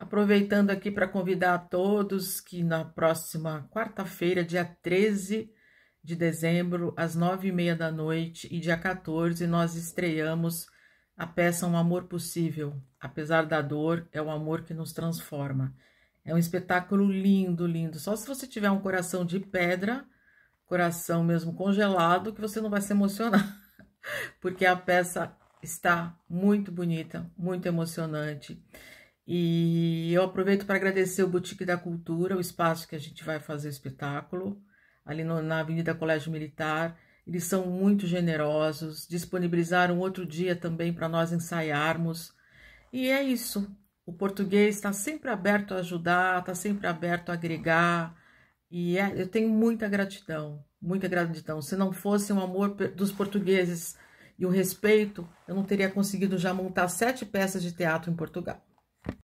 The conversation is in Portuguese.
Aproveitando aqui para convidar a todos que na próxima quarta-feira, dia 13 de dezembro, às nove e meia da noite, e dia 14, nós estreamos a peça Um Amor Possível. Apesar da dor, é o amor que nos transforma. É um espetáculo lindo, lindo. Só se você tiver um coração de pedra, coração mesmo congelado, que você não vai se emocionar, porque a peça está muito bonita, muito emocionante. E eu aproveito para agradecer o Boutique da Cultura, o espaço que a gente vai fazer o espetáculo, ali no, na Avenida Colégio Militar. Eles são muito generosos, disponibilizaram outro dia também para nós ensaiarmos. E é isso. O português está sempre aberto a ajudar, está sempre aberto a agregar. E é, eu tenho muita gratidão, muita gratidão. Se não fosse o amor dos portugueses e o respeito, eu não teria conseguido já montar sete peças de teatro em Portugal.